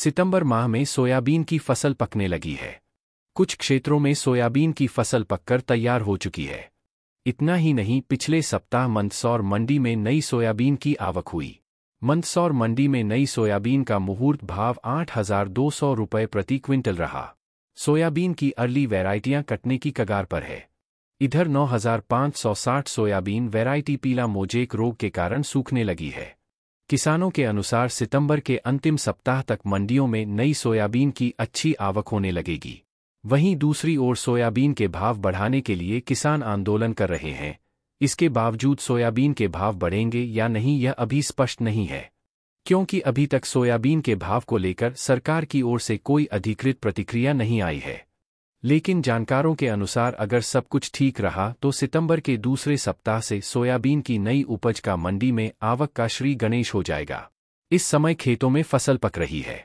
सितंबर माह में सोयाबीन की फसल पकने लगी है कुछ क्षेत्रों में सोयाबीन की फसल पककर तैयार हो चुकी है इतना ही नहीं पिछले सप्ताह मंदसौर मंडी में नई सोयाबीन की आवक हुई मंदसौर मंडी में नई सोयाबीन का मुहूर्त भाव आठ हजार दो सौ रुपये प्रति क्विंटल रहा सोयाबीन की अर्ली वेराइटियां कटने की कगार पर है इधर 9,560 सोयाबीन वेराइटी पीला मोजेक रोग के कारण सूखने लगी है किसानों के अनुसार सितंबर के अंतिम सप्ताह तक मंडियों में नई सोयाबीन की अच्छी आवक होने लगेगी वहीं दूसरी ओर सोयाबीन के भाव बढ़ाने के लिए किसान आंदोलन कर रहे हैं इसके बावजूद सोयाबीन के भाव बढ़ेंगे या नहीं यह अभी स्पष्ट नहीं है क्योंकि अभी तक सोयाबीन के भाव को लेकर सरकार की ओर से कोई अधिकृत प्रतिक्रिया नहीं आई है लेकिन जानकारों के अनुसार अगर सब कुछ ठीक रहा तो सितंबर के दूसरे सप्ताह से सोयाबीन की नई उपज का मंडी में आवक का श्री गणेश हो जाएगा इस समय खेतों में फसल पक रही है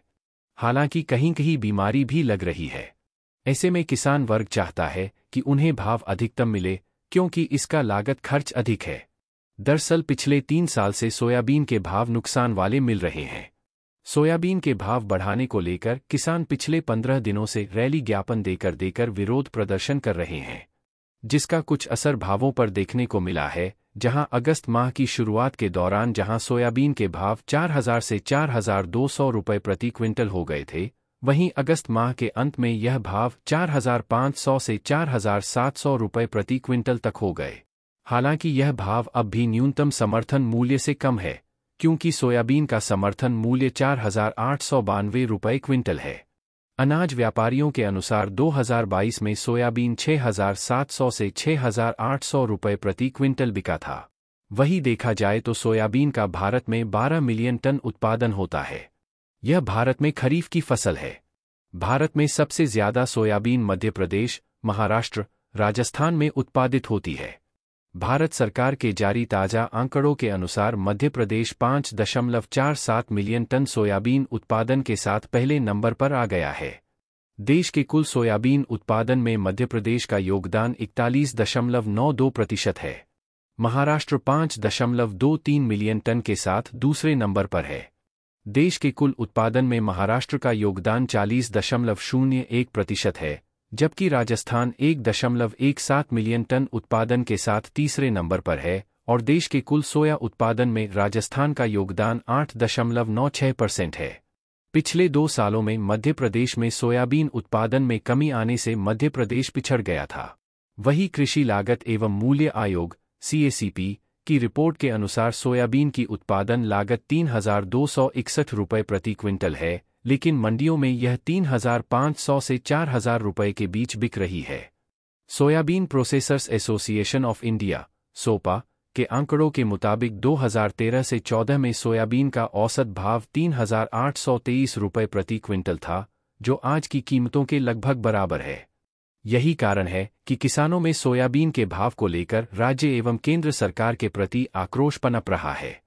हालांकि कहीं कहीं बीमारी भी लग रही है ऐसे में किसान वर्ग चाहता है कि उन्हें भाव अधिकतम मिले क्योंकि इसका लागत खर्च अधिक है दरअसल पिछले तीन साल से सोयाबीन के भाव नुकसान वाले मिल रहे हैं सोयाबीन के भाव बढ़ाने को लेकर किसान पिछले पंद्रह दिनों से रैली ज्ञापन देकर देकर विरोध प्रदर्शन कर रहे हैं जिसका कुछ असर भावों पर देखने को मिला है जहां अगस्त माह की शुरुआत के दौरान जहां सोयाबीन के भाव 4000 से 4200 रुपए प्रति क्विंटल हो गए थे वहीं अगस्त माह के अंत में यह भाव 4500 से 4700 रुपए प्रति क्विंटल तक हो गए हालांकि यह भाव अब भी न्यूनतम समर्थन मूल्य से कम है क्योंकि सोयाबीन का समर्थन मूल्य चार हजार आठ सौ बानवे रुपये क्विंटल है अनाज व्यापारियों के अनुसार 2022 में सोयाबीन 6,700 से 6,800 रुपये प्रति क्विंटल बिका था वही देखा जाए तो सोयाबीन का भारत में 12 मिलियन टन उत्पादन होता है यह भारत में खरीफ की फसल है भारत में सबसे ज्यादा सोयाबीन मध्य प्रदेश महाराष्ट्र राजस्थान में उत्पादित होती है भारत सरकार के जारी ताज़ा आंकड़ों के अनुसार मध्य प्रदेश पाँच दशमलव चार सात मिलियन टन सोयाबीन उत्पादन के साथ पहले नंबर पर आ गया है देश के कुल सोयाबीन उत्पादन में मध्य प्रदेश का योगदान इकतालीस दशमलव नौ दो प्रतिशत है महाराष्ट्र पाँच दशमलव दो तीन मिलियन टन के साथ दूसरे नंबर पर है देश के कुल उत्पादन में महाराष्ट्र का योगदान चालीस दशमलव शून्य एक प्रतिशत है जबकि राजस्थान एक दशमलव एक सात मिलियन टन उत्पादन के साथ तीसरे नंबर पर है और देश के कुल सोया उत्पादन में राजस्थान का योगदान आठ दशमलव नौ छह परसेंट है पिछले दो सालों में मध्य प्रदेश में सोयाबीन उत्पादन में कमी आने से मध्य प्रदेश पिछड़ गया था वही कृषि लागत एवं मूल्य आयोग सीएसीपी की रिपोर्ट के अनुसार सोयाबीन की उत्पादन लागत तीन हजार दो सौ इकसठ रुपये प्रति क्विंटल है लेकिन मंडियों में यह 3,500 से 4,000 रुपए के बीच बिक रही है soybean processors association of India SOPA के आंकड़ों के मुताबिक 2013 से 14 में सोयाबीन का औसत भाव 3,823 रुपए प्रति क्विंटल था जो आज की कीमतों के लगभग बराबर है यही कारण है कि किसानों में सोयाबीन के भाव को लेकर राज्य एवं केंद्र सरकार के प्रति आक्रोश पनप रहा है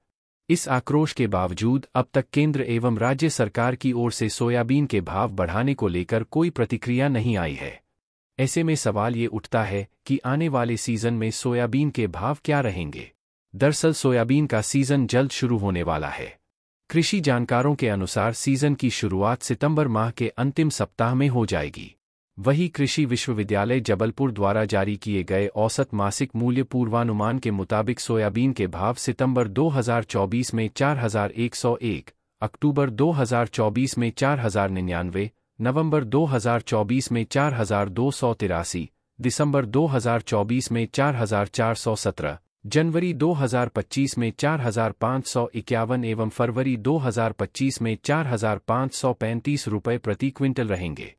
इस आक्रोश के बावजूद अब तक केंद्र एवं राज्य सरकार की ओर से सोयाबीन के भाव बढ़ाने को लेकर कोई प्रतिक्रिया नहीं आई है ऐसे में सवाल ये उठता है कि आने वाले सीजन में सोयाबीन के भाव क्या रहेंगे दरअसल सोयाबीन का सीजन जल्द शुरू होने वाला है कृषि जानकारों के अनुसार सीजन की शुरुआत सितंबर माह के अंतिम सप्ताह में हो जाएगी वहीं कृषि विश्वविद्यालय जबलपुर द्वारा जारी किए गए औसत मासिक मूल्य पूर्वानुमान के मुताबिक सोयाबीन के भाव सितंबर 2024 में 4101, अक्टूबर 2024 में निन्यानवे नवंबर 2024 में चार दिसंबर 2024 में चार जनवरी 2025 में चार एवं फरवरी 2025 में चार रुपए प्रति क्विंटल रहेंगे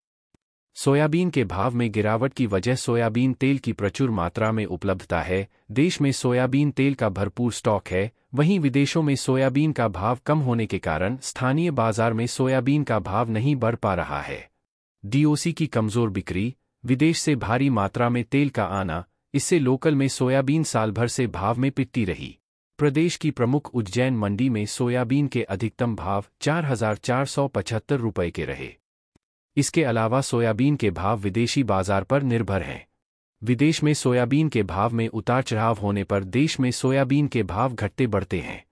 सोयाबीन के भाव में गिरावट की वजह सोयाबीन तेल की प्रचुर मात्रा में उपलब्धता है देश में सोयाबीन तेल का भरपूर स्टॉक है वहीं विदेशों में सोयाबीन का भाव कम होने के कारण स्थानीय बाजार में सोयाबीन का भाव नहीं बढ़ पा रहा है डीओसी की कमजोर बिक्री विदेश से भारी मात्रा में तेल का आना इससे लोकल में सोयाबीन साल भर से भाव में पिटती रही प्रदेश की प्रमुख उज्जैन मंडी में सोयाबीन के अधिकतम भाव चार हजार चार सौ पचहत्तर रुपये के रहे इसके अलावा सोयाबीन के भाव विदेशी बाजार पर निर्भर हैं विदेश में सोयाबीन के भाव में उतार चढ़ाव होने पर देश में सोयाबीन के भाव घटते बढ़ते हैं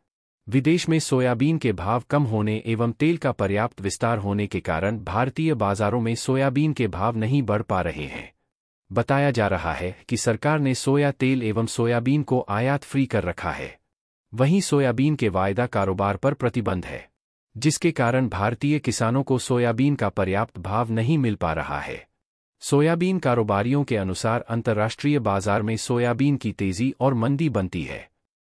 विदेश में सोयाबीन के भाव कम होने एवं तेल का पर्याप्त विस्तार होने के कारण भारतीय बाजारों में सोयाबीन के भाव नहीं बढ़ पा रहे हैं बताया जा रहा है कि सरकार ने सोया तेल एवं सोयाबीन को आयात फ्री कर रखा है वहीं सोयाबीन के वायदा कारोबार पर प्रतिबंध है जिसके कारण भारतीय किसानों को सोयाबीन का पर्याप्त भाव नहीं मिल पा रहा है सोयाबीन कारोबारियों के अनुसार अंतर्राष्ट्रीय बाजार में सोयाबीन की तेजी और मंदी बनती है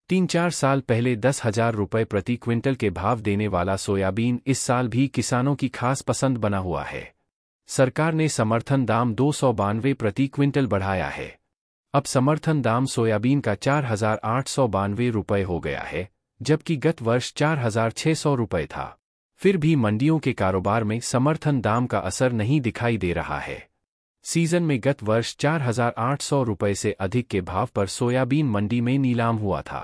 तीन चार साल पहले दस हजार रुपये प्रति क्विंटल के भाव देने वाला सोयाबीन इस साल भी किसानों की खास पसंद बना हुआ है सरकार ने समर्थन दाम दो सौ बानवे प्रति क्विंटल बढ़ाया है अब समर्थन दाम सोयाबीन का चार हजार आठ सौ बानवे रुपये हो गया है जबकि गत वर्ष चार हजार छह सौ रुपये था फिर भी मंडियों के कारोबार में समर्थन दाम का असर नहीं दिखाई दे रहा है सीजन में गत वर्ष चार हजार आठ सौ रुपये से अधिक के भाव पर सोयाबीन मंडी में नीलाम हुआ था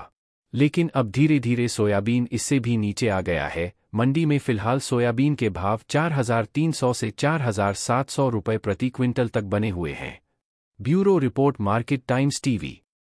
लेकिन अब धीरे धीरे सोयाबीन इससे भी नीचे आ गया है मंडी में फिलहाल सोयाबीन के भाव 4,300 से 4,700 रुपये प्रति क्विंटल तक बने हुए हैं bureau report Market Times TV